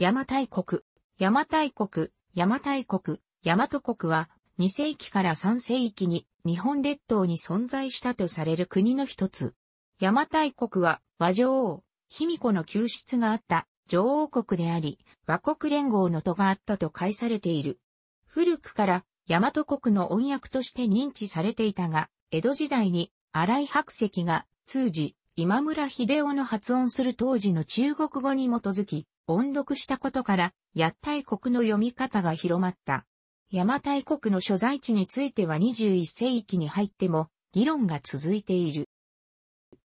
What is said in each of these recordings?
邪馬台国、邪馬台国、邪馬台国、大和国は2世紀から3世紀に日本列島に存在したとされる国の一つ。邪馬台国は和女王、卑弥呼の救出があった女王国であり、和国連合の都があったと解されている。古くから大和国の音訳として認知されていたが、江戸時代に荒井白石が通じ、今村秀夫の発音する当時の中国語に基づき、音読したことから、八大国の読み方が広まった。邪馬台国の所在地については21世紀に入っても議論が続いている。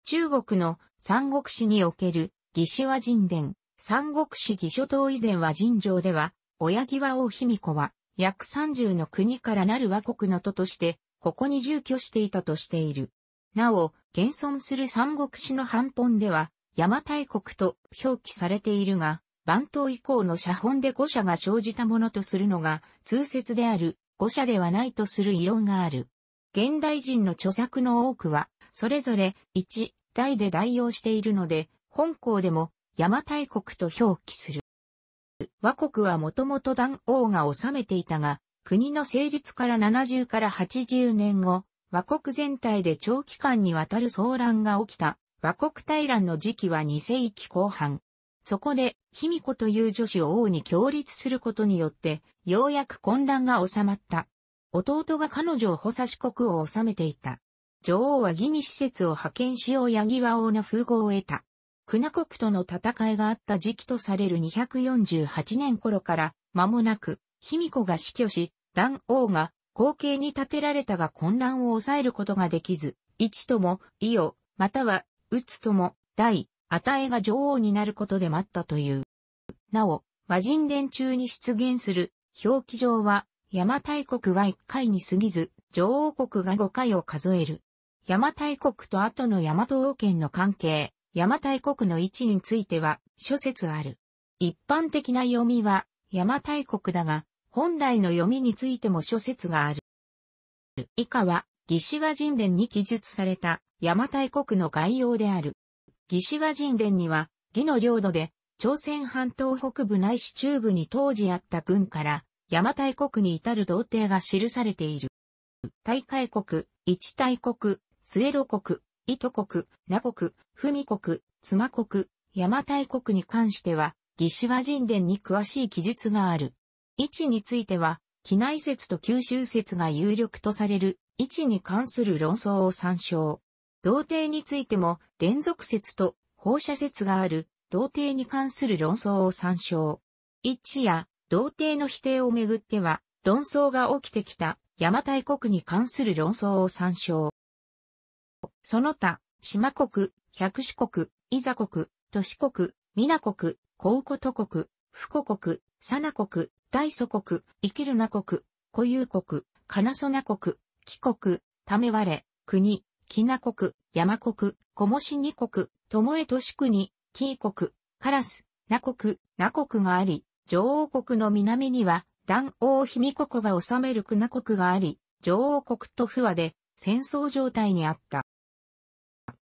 中国の三国史における義士は神殿、三国史義書統遺伝は尋常では、親際王卑弥呼は約30の国からなる和国の都として、ここに住居していたとしている。なお、現存する三国史の半本では、山大国と表記されているが、番頭以降の写本で誤射が生じたものとするのが通説である、誤射ではないとする異論がある。現代人の著作の多くは、それぞれ一代で代用しているので、本校でも山大国と表記する。和国はもともと団王が治めていたが、国の成立から70から80年後、和国全体で長期間にわたる騒乱が起きた和国大乱の時期は2世紀後半。そこで、卑弥呼という女子を王に協立することによって、ようやく混乱が収まった。弟が彼女を補佐四国を治めていた。女王は義に施設を派遣しようやぎ王の風合を得た。国国との戦いがあった時期とされる248年頃から間もなく、卑弥呼が死去し、蘭王が後継に立てられたが混乱を抑えることができず、一とも、伊を、または打つとも、大、与えが女王になることで待ったという。なお、和人伝中に出現する、表記上は、邪馬台国は1回に過ぎず、女王国が5回を数える。邪馬台国と後の大和王権の関係、邪馬台国の位置については、諸説ある。一般的な読みは、邪馬台国だが、本来の読みについても諸説がある。以下は、魏志和人伝に記述された、邪馬台国の概要である。魏志和神殿には、魏の領土で、朝鮮半島北部内市中部に当時あった軍から、邪馬台国に至る童貞が記されている。大海国、一大国、スエロ国、糸国、名国、文国、妻国、邪馬台国に関しては、魏志和神殿に詳しい記述がある。位置については、機内説と九州説が有力とされる位置に関する論争を参照。童貞についても連続説と放射説がある童貞に関する論争を参照。一や童貞の否定をめぐっては論争が起きてきた邪馬台国に関する論争を参照。その他、島国、百四国、伊座国、都市国、奈国、甲古都国、福国、佐那国、大祖国、生きるな国、固有国、金曽国、帰国、ためわれ、国、きな国、山国、小もし二国、ともえとし国、キー国、カラス、ナ国、ナ国があり、女王国の南には、断王卑弥呼が治めるクナ国があり、女王国と不和で戦争状態にあった。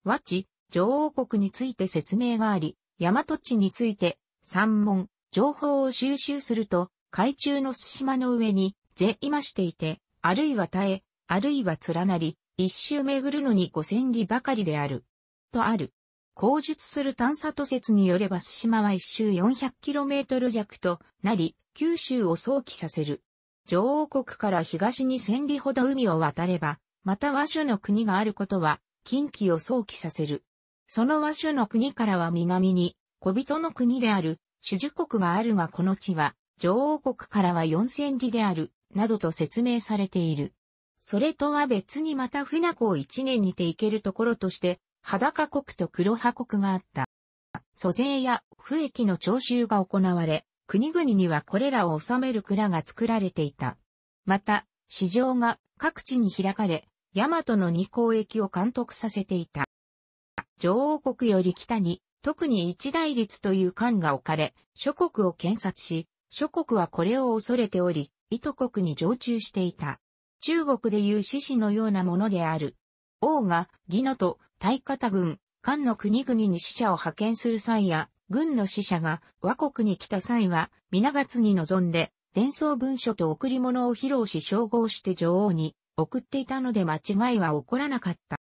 和地、女王国について説明があり、大和地について、三門、情報を収集すると、海中のす島の上に、ぜいましていて、あるいは耐え、あるいは連なり、一周巡るのに五千里ばかりである。とある。口述する探査と説によれば、須島は一周 400km 弱となり、九州を想起させる。女王国から東に千里ほど海を渡れば、また和種の国があることは、近畿を想起させる。その和種の国からは南に、小人の国である、主樹国があるがこの地は、女王国からは四千里である、などと説明されている。それとは別にまた船子を一年にて行けるところとして、裸国と黒葉国があった。租税や不益の徴収が行われ、国々にはこれらを収める蔵が作られていた。また、市場が各地に開かれ、大和の二交易を監督させていた。女王国より北に、特に一大律という官が置かれ、諸国を検察し、諸国はこれを恐れており、糸国に常駐していた。中国でいう獅子のようなものである。王が、義野と、大方軍、漢の国々に死者を派遣する際や、軍の死者が和国に来た際は、皆月に臨んで、伝送文書と贈り物を披露し称号して女王に送っていたので間違いは起こらなかった。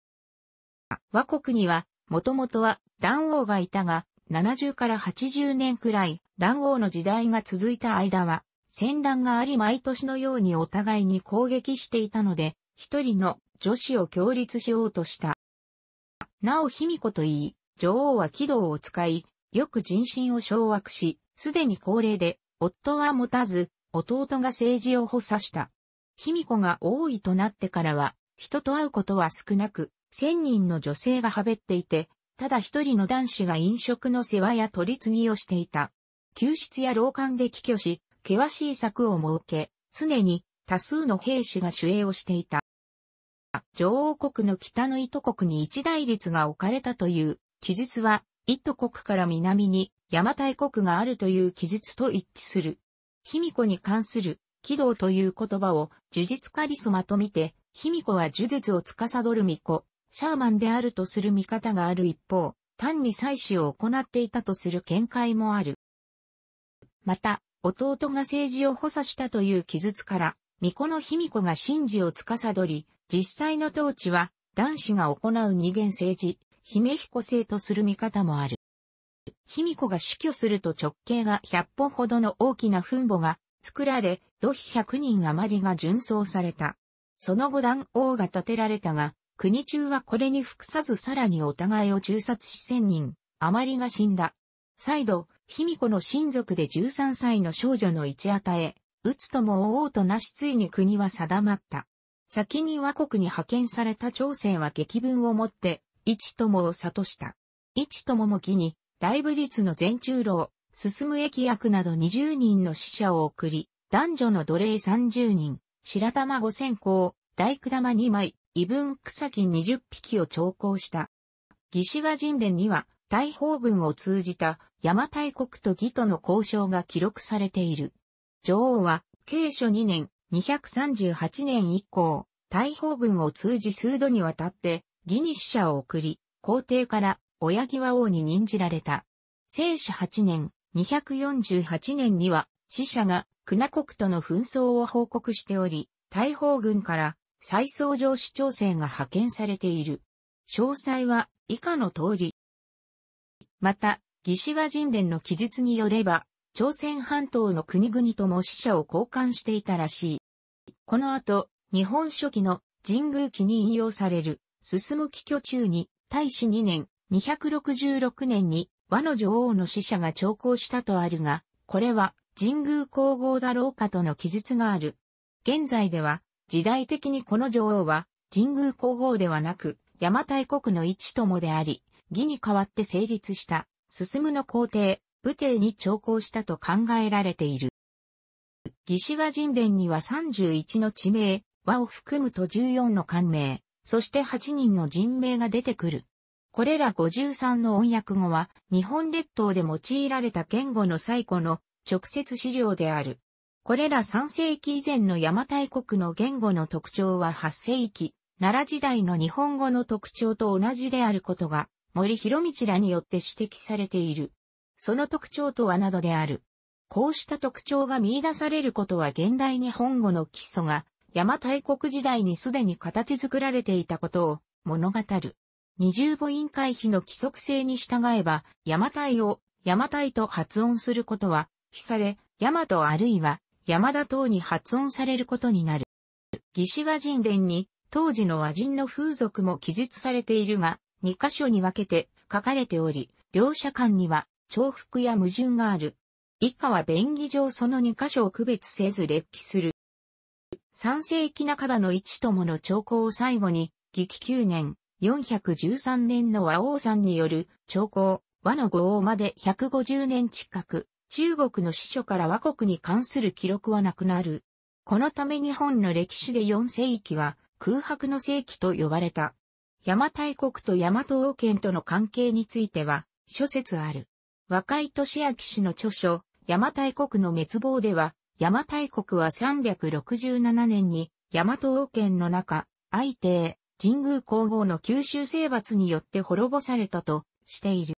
和国には、もともとは、男王がいたが、70から80年くらい、男王の時代が続いた間は、戦乱があり毎年のようにお互いに攻撃していたので、一人の女子を強立しようとした。なお卑弥呼と言い、女王は軌道を使い、よく人心を掌握し、すでに高齢で、夫は持たず、弟が政治を補佐した。卑弥呼が王位となってからは、人と会うことは少なく、千人の女性がはべっていて、ただ一人の男子が飲食の世話や取り次ぎをしていた。救出や老館で帰居し、険しい策を設け、常に多数の兵士が守衛をしていた。女王国の北の糸国に一大律が置かれたという記述は、糸国から南に邪馬台国があるという記述と一致する。卑弥呼に関する、軌道という言葉を呪術カリスマとみて、卑弥呼は呪術を司る巫女、シャーマンであるとする見方がある一方、単に祭祀を行っていたとする見解もある。また、弟が政治を補佐したという記述から、巫女の卑弥呼が神事を司り、実際の統治は男子が行う二元政治、姫彦制とする見方もある。卑弥呼が死去すると直径が100本ほどの大きな墳墓が作られ、土碑100人余りが純葬された。その後男王が建てられたが、国中はこれに服さずさらにお互いを中殺し千人余りが死んだ。再度、卑弥呼の親族で13歳の少女の一与え、打つとも王となしついに国は定まった。先に倭国に派遣された朝鮮は激文をもって、一友を諭した。一友も義に、大武術の全中老、進む駅役など20人の死者を送り、男女の奴隷30人、白玉5000個、大工玉2枚、異文草木20匹を徴行した。義士は神殿には、大砲軍を通じた邪馬台国と義との交渉が記録されている。女王は、慶初2年、238年以降、大砲軍を通じ数度にわたって、義に死者を送り、皇帝から親際王に任じられた。聖史8年、248年には、死者が、国国との紛争を報告しており、大砲軍から、再創上市長整が派遣されている。詳細は、以下の通り。また、魏志倭人伝の記述によれば、朝鮮半島の国々とも死者を交換していたらしい。この後、日本書紀の神宮記に引用される、進む帰居中に、大使2年、266年に和の女王の死者が徴行したとあるが、これは神宮皇后だろうかとの記述がある。現在では、時代的にこの女王は神宮皇后ではなく、邪馬台国の一もであり、義に代わって成立した進むの皇帝、武帝に徴工したと考えられている。魏志和人伝には31の地名、和を含むと14の官名、そして8人の人名が出てくる。これら53の音訳語は、日本列島で用いられた言語の最古の直接資料である。これら3世紀以前の邪馬台国の言語の特徴は8世紀、奈良時代の日本語の特徴と同じであることが森博道らによって指摘されている。その特徴とはなどである。こうした特徴が見出されることは現代日本語の基礎が、邪馬台国時代にすでに形作られていたことを物語る。二重母音回避の規則性に従えば、邪馬台を邪馬台と発音することは、被され、山とあるいは山田等に発音されることになる。義士和人伝に、当時の和人の風俗も記述されているが、2箇所に分けて書かれており、両者間には重複や矛盾がある。以下は便宜上その2箇所を区別せず列記する。3世紀半ばの一友の兆候を最後に、義期9年、413年の和王さんによる兆候、和の五王まで150年近く、中国の司書から和国に関する記録はなくなる。このため日本の歴史で4世紀は空白の世紀と呼ばれた。邪馬台国と大和王権との関係については、諸説ある。若井俊明氏の著書、邪馬台国の滅亡では、邪馬台国は367年に、大和王権の中、相帝、神宮皇后の九州征伐によって滅ぼされたとしている。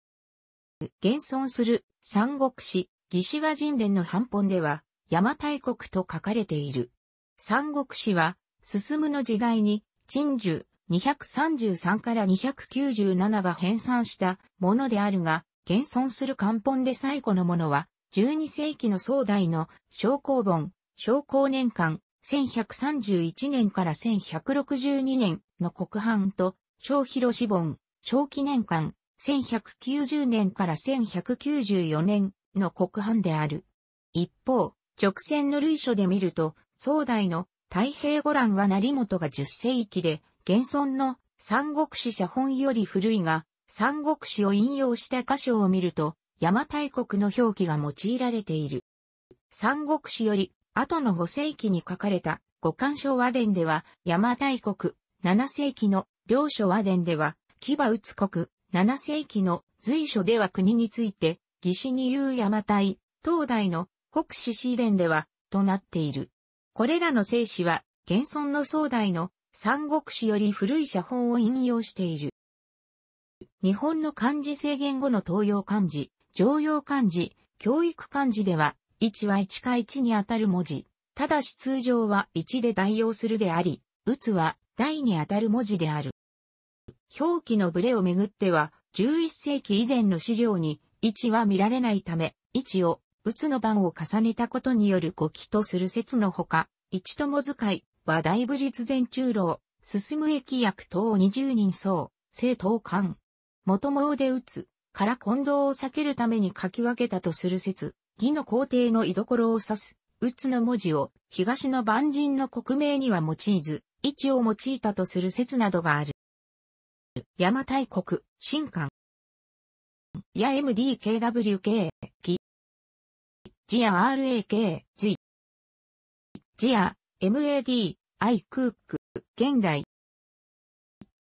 現存する三国史、義士和神殿の半本では、邪馬台国と書かれている。三国史は、進むの時代に、陳寿、233から297が編纂したものであるが、現存する漢本で最古のものは、12世紀の壮大の昇降本、昇降年間、1131年から1162年の国版と、小広志本、小記念館、1190年から1194年の国版である。一方、直線の類書で見ると、壮大の太平五覧は成本が10世紀で、現存の三国史写本より古いが、三国史を引用した箇所を見ると、邪馬台国の表記が用いられている。三国史より、後の5世紀に書かれた、五漢書和伝では、邪馬台国、7世紀の領書和伝では、騎馬つ国、7世紀の随書では国について、義士に言う邪馬台、東大の北史史伝では、となっている。これらの聖史は、現存の壮大の三国史より古い写本を引用している。日本の漢字制限後の東洋漢字、常用漢字、教育漢字では、1は1か1にあたる文字。ただし通常は1で代用するであり、打つは台にあたる文字である。表記のブレをめぐっては、11世紀以前の資料に1は見られないため、1を打つの番を重ねたことによる語記とする説のほか、1とも使い、和大武立前中老、進む駅役等20人総、正当官。元毛で打つ、から混同を避けるために書き分けたとする説、義の皇帝の居所を指す、打つの文字を、東の万人の国名には用いず、位置を用いたとする説などがある。山大国、新館。や MDKWK、ギ。ジア RAK、Z。ジア、MAD、I クーク、現代。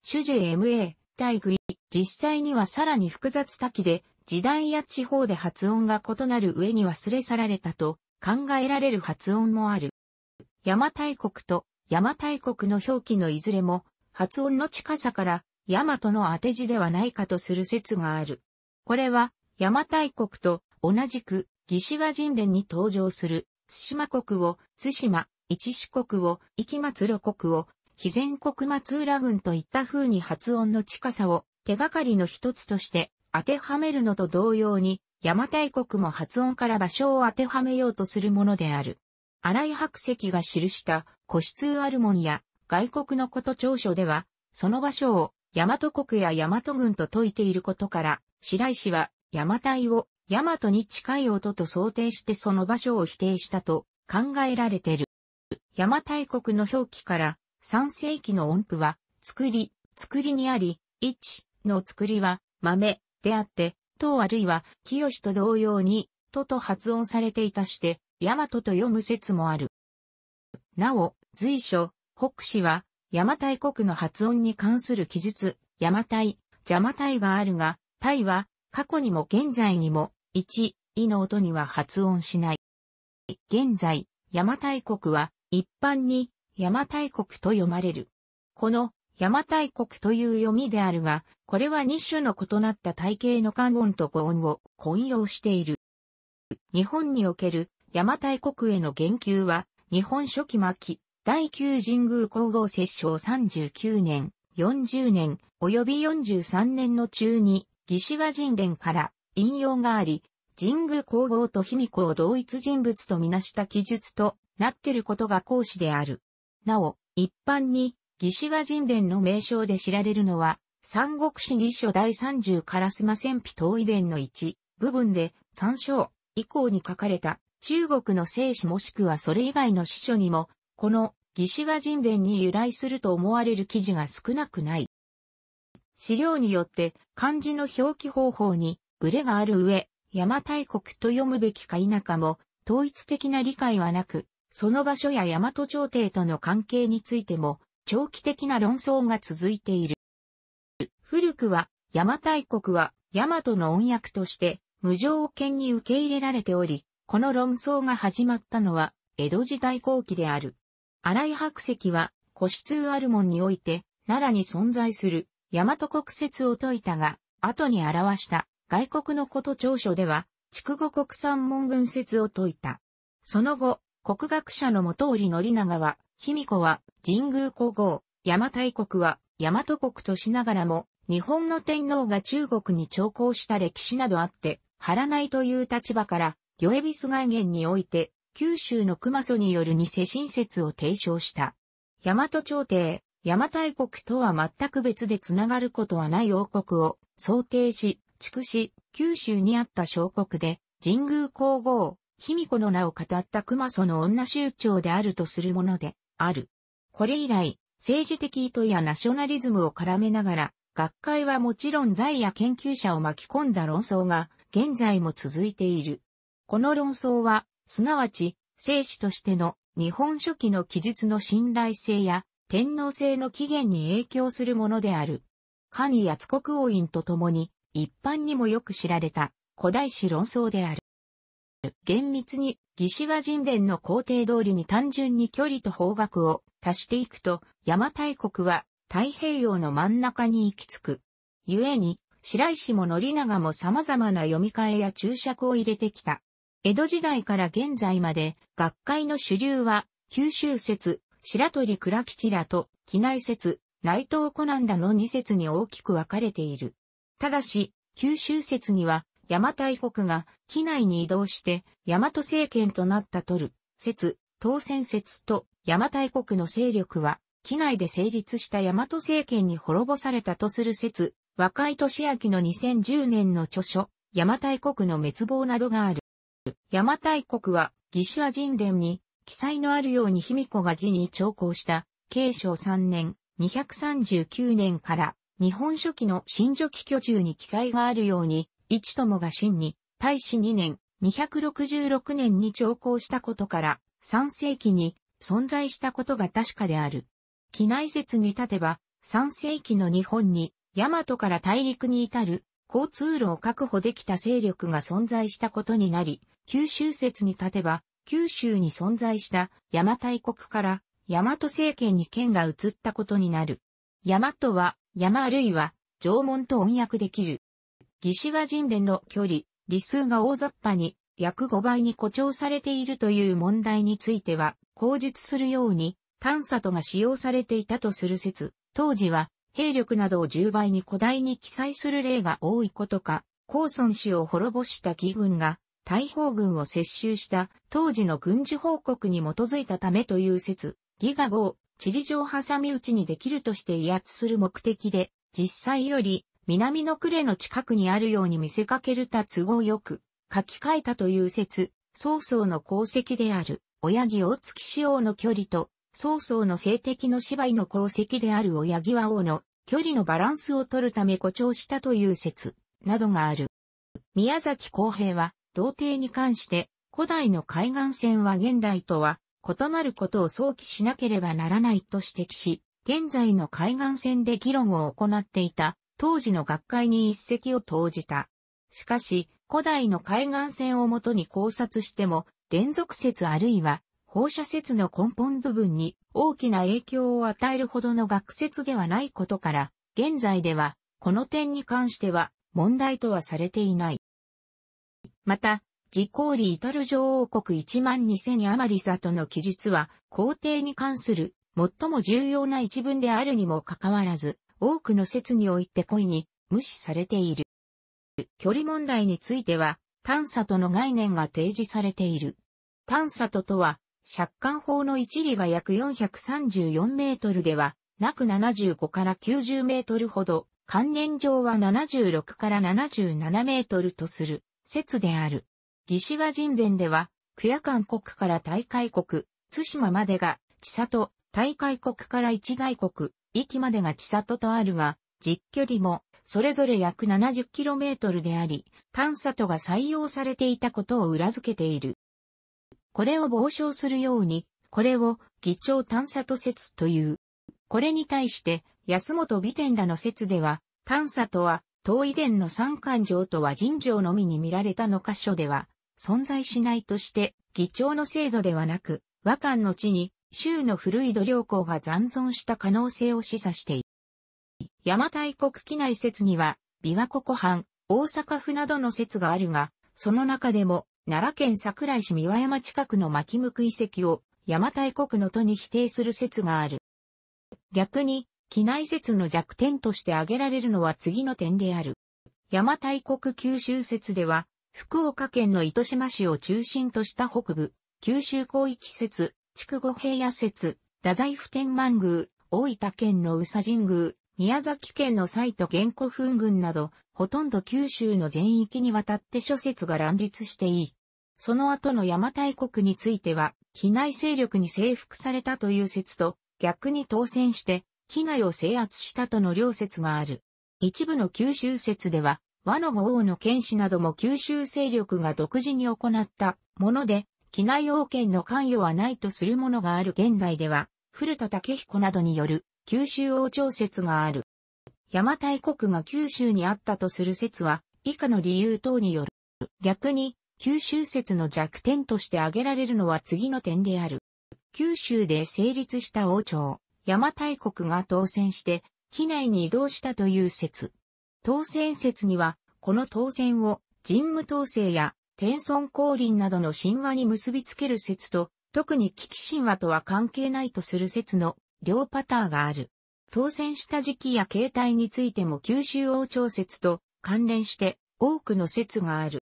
主樹 MA、対グイ、実際にはさらに複雑多岐で、時代や地方で発音が異なる上に忘れ去られたと考えられる発音もある。邪馬台国と邪馬台国の表記のいずれも発音の近さから大和の当て字ではないかとする説がある。これは邪馬台国と同じく義士和神殿に登場する津島国を津島一四国を、i 松露国を、非前国松浦郡といった風に発音の近さを手がかりの一つとして当てはめるのと同様に、山大国も発音から場所を当てはめようとするものである。荒井白石が記した古質あるもんや外国のこと長所では、その場所を大和国や大和軍と説いていることから、白石は山大を大和に近い音と想定してその場所を否定したと考えられている。山大国の表記から3世紀の音符は、作り、作りにあり、一の作りは、豆であって、とあるいは、清と同様に、とと発音されていたして、大和と読む説もある。なお、随所、北氏は、邪馬台国の発音に関する記述、邪馬台、邪馬台があるが、大は、過去にも現在にも、一、いの音には発音しない。現在、山大国は、一般に邪馬台国と読まれる。この邪馬台国という読みであるが、これは二種の異なった体系の漢音と語音を混用している。日本における邪馬台国への言及は、日本初期末期、第九神宮皇后摂政39年、40年、及び43年の中に、義士和神殿から引用があり、神宮皇后と卑弥呼を同一人物とみなした記述となっていることが講師である。なお、一般に、魏志倭人伝の名称で知られるのは、三国志義書第三十カラスマ戦費統遺伝の一部分で、参照以降に書かれた中国の聖史もしくはそれ以外の史書にも、この魏志倭人伝に由来すると思われる記事が少なくない。資料によって漢字の表記方法にブレがある上、山大国と読むべきか否かも、統一的な理解はなく、その場所や大和朝廷との関係についても、長期的な論争が続いている。古くは、邪馬台国は、大和の音訳として、無条件に受け入れられており、この論争が始まったのは、江戸時代後期である。荒井白石は、古通あるんにおいて、奈良に存在する、大和国説を説いたが、後に表した、外国のこと長所では、筑後国産文軍説を説いた。その後、国学者の元織宣長は、卑弥呼は神宮皇后、山大国は大和国としながらも、日本の天皇が中国に徴降した歴史などあって、張らないという立場から、魚エビス外言において、九州の熊祖による偽新説を提唱した。大和朝廷、大和大国とは全く別でつながることはない王国を想定し、筑紫、九州にあった小国で、神宮皇后、卑弥呼の名を語った熊祖の女宗長であるとするもので、ある。これ以来、政治的意図やナショナリズムを絡めながら、学会はもちろん在や研究者を巻き込んだ論争が、現在も続いている。この論争は、すなわち、聖死としての日本書紀の記述の信頼性や天皇制の起源に影響するものである。カニや津国王院と共に一般にもよく知られた古代史論争である。厳密に、魏志倭人伝の工程通りに単純に距離と方角を足していくと、邪馬台国は太平洋の真ん中に行き着く。故に、白石も宣長も様々な読み替えや注釈を入れてきた。江戸時代から現在まで、学会の主流は、九州説、白鳥倉吉らと、機内説、内藤ナ南だの二説に大きく分かれている。ただし、九州説には、山大国が、機内に移動して、大和政権となったとる、説、当選説と、山大国の勢力は、機内で成立した大和政権に滅ぼされたとする説、若い年明の2010年の著書、大和大国の滅亡などがある。大和大国は、義手和神殿に、記載のあるように卑弥呼が義に長考した、慶正3年、239年から日本書紀の新書紀居中に記載があるように、一友が真に、大使2年、266年に調校したことから、3世紀に存在したことが確かである。機内説に立てば、3世紀の日本に、大和から大陸に至る、交通路を確保できた勢力が存在したことになり、九州説に立てば、九州に存在した大和大国から、大和政権に県が移ったことになる。大和は山あるいは、縄文と音訳できる。義士は人伝の距離、理数が大雑把に、約5倍に誇張されているという問題については、口述するように、探査とが使用されていたとする説、当時は、兵力などを10倍に古代に記載する例が多いことか、高孫氏を滅ぼした義軍が、大砲軍を接収した当時の軍事報告に基づいたためという説、号、地理上挟み撃ちにできるとして威圧する目的で、実際より南の呉の近くにあるように見せかけるた都合よく書き換えたという説、曹操の功績である、親木大月使用の距離と、曹操の性的の芝居の功績である親木和王の距離のバランスを取るため誇張したという説、などがある。宮崎公平は、童貞に関して、古代の海岸線は現代とは異なることを想起しなければならないと指摘し、現在の海岸線で議論を行っていた当時の学会に一石を投じた。しかし、古代の海岸線をもとに考察しても、連続説あるいは放射説の根本部分に大きな影響を与えるほどの学説ではないことから、現在では、この点に関しては問題とはされていない。また、自公理至る女王国1万2000余り里の記述は、皇帝に関する最も重要な一文であるにもかかわらず、多くの説において故意に無視されている。距離問題については、探査との概念が提示されている。探査ととは、借款法の一理が約434メートルでは、なく75から90メートルほど、関連上は76から77メートルとする説である。魏志和神殿では、久屋間国から大海国、津島までが、千里、大海国から一大国、域までが千里とあるが、実距離も、それぞれ約 70km であり、探査とが採用されていたことを裏付けている。これを傍聴するように、これを議長探査と説という。これに対して、安本美天らの説では、探査とは、遠い伝の三環状とは人城のみに見られたの箇所では、存在しないとして、議長の制度ではなく、和漢の地に、州の古い土良港が残存した可能性を示唆している。邪馬台国機内説には、琵琶湖湖畔、大阪府などの説があるが、その中でも、奈良県桜井市三輪山近くの巻向遺跡を、邪馬台国の都に否定する説がある。逆に、機内説の弱点として挙げられるのは次の点である。邪馬台国九州説では、福岡県の糸島市を中心とした北部、九州広域説、筑後平野説、太宰府天満宮、大分県の宇佐神宮、宮崎県の西都玄古墳群など、ほとんど九州の全域にわたって諸説が乱立していい。その後の邪馬台国については、機内勢力に征服されたという説と、逆に当選して、機内を制圧したとの両説がある。一部の九州説では、和の五王の剣士なども九州勢力が独自に行ったもので、機内王権の関与はないとするものがある現代では、古田武彦などによる九州王朝説がある。邪馬台国が九州にあったとする説は、以下の理由等による。逆に、九州説の弱点として挙げられるのは次の点である。九州で成立した王朝、邪馬台国が当選して、機内に移動したという説。当選説には、この当選を神武統制や天孫降臨などの神話に結びつける説と、特に危機神話とは関係ないとする説の両パターンがある。当選した時期や形態についても九州王朝説と関連して多くの説がある。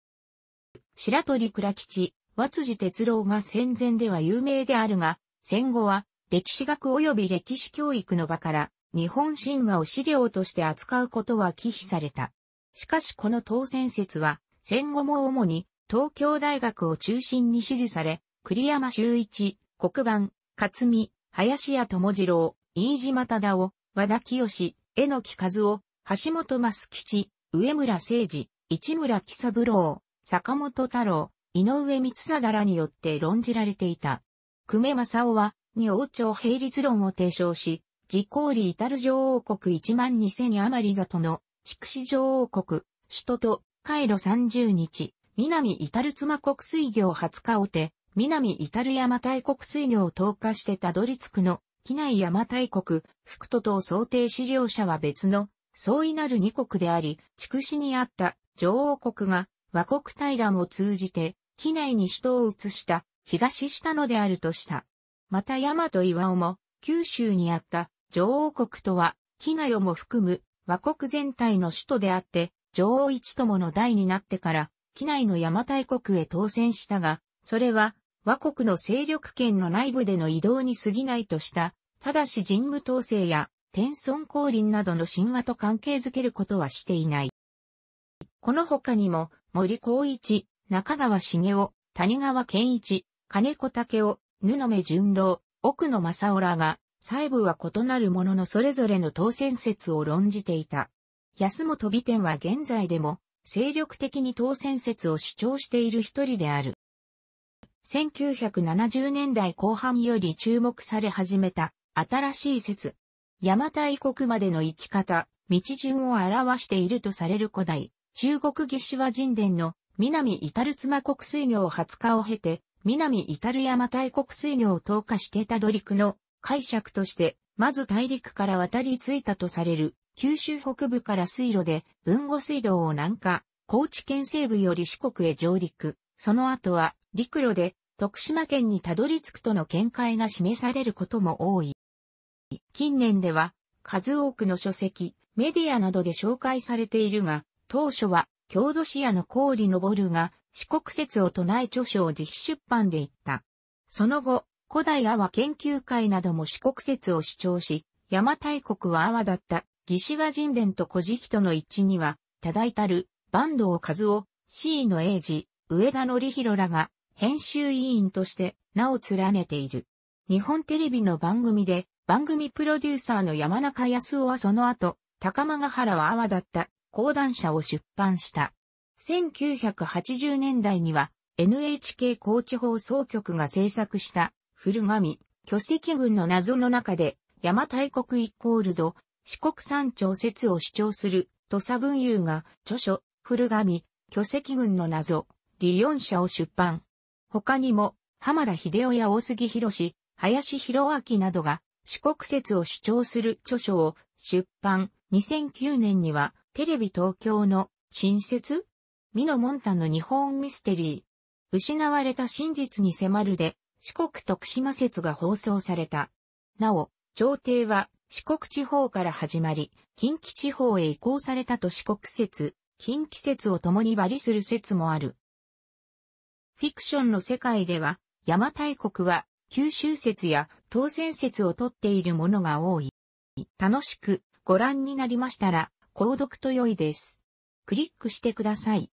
白鳥倉吉、和辻哲郎が戦前では有名であるが、戦後は歴史学及び歴史教育の場から日本神話を資料として扱うことは忌避された。しかしこの当選説は、戦後も主に東京大学を中心に支持され、栗山修一、黒板、勝美、林家智次郎、飯島忠夫、和田清、榎木和夫、橋本増吉、上村誠治、市村喜三郎、坂本太郎、井上光貞らによって論じられていた。久米正夫は、二王朝平立論を提唱し、自公里至る女王国1万2000余り里の、筑紫女王国、首都と、カイロ30日、南至る妻国水業20日おて、南至る山大国水業を投下してたどり着くの、機内山大国、福都等想定資料者は別の、相違なる二国であり、筑紫にあった女王国が和国大乱を通じて、機内に首都を移した東したのであるとした。また山と岩尾も、九州にあった女王国とは、キナヨも含む和国全体の首都であって、女王一友の代になってから、機内の山大国へ当選したが、それは、和国の勢力圏の内部での移動に過ぎないとした、ただし人務統制や、天孫降臨などの神話と関係づけることはしていない。この他にも、森光一、中川茂雄、谷川健一、金子武雄、布目淳郎、奥野正夫らが、細部は異なるもののそれぞれの当選説を論じていた。安本美天は現在でも、精力的に当選説を主張している一人である。1970年代後半より注目され始めた新しい説。山大国までの生き方、道順を表しているとされる古代、中国義士和神殿の南至る妻国水業20日を経て、南至る山大国水業を投下してたどりくの解釈として、まず大陸から渡り着いたとされる、九州北部から水路で、文後水道を南下、高知県西部より四国へ上陸、その後は、陸路で、徳島県にたどり着くとの見解が示されることも多い。近年では、数多くの書籍、メディアなどで紹介されているが、当初は、郷土市屋の氷るが、四国説を唱え著書を自費出版で言った。その後、古代阿波研究会なども四国説を主張し、邪馬台国は阿波だった、魏志倭人伝と古事記との一致には、多大たる、坂東和夫、C の英治、上田則弘らが、編集委員として名を連ねている。日本テレビの番組で、番組プロデューサーの山中康夫はその後、高間ヶ原は阿波だった、講談社を出版した。1980年代には、NHK 高知放送局が制作した古神、巨石群の謎の中で、邪馬台国イコールド、四国山頂説を主張する、土佐文雄が、著書、古神、巨石群の謎、理論者を出版。他にも、浜田秀夫や大杉博林博明などが、四国説を主張する著書を出版。2009年には、テレビ東京の、新説美濃モンタの日本ミステリー。失われた真実に迫るで、四国徳島説が放送された。なお、朝廷は四国地方から始まり、近畿地方へ移行されたと四国説、近畿説を共に割りする説もある。フィクションの世界では、邪馬台国は九州説や当選説をとっているものが多い。楽しくご覧になりましたら、購読と良いです。クリックしてください。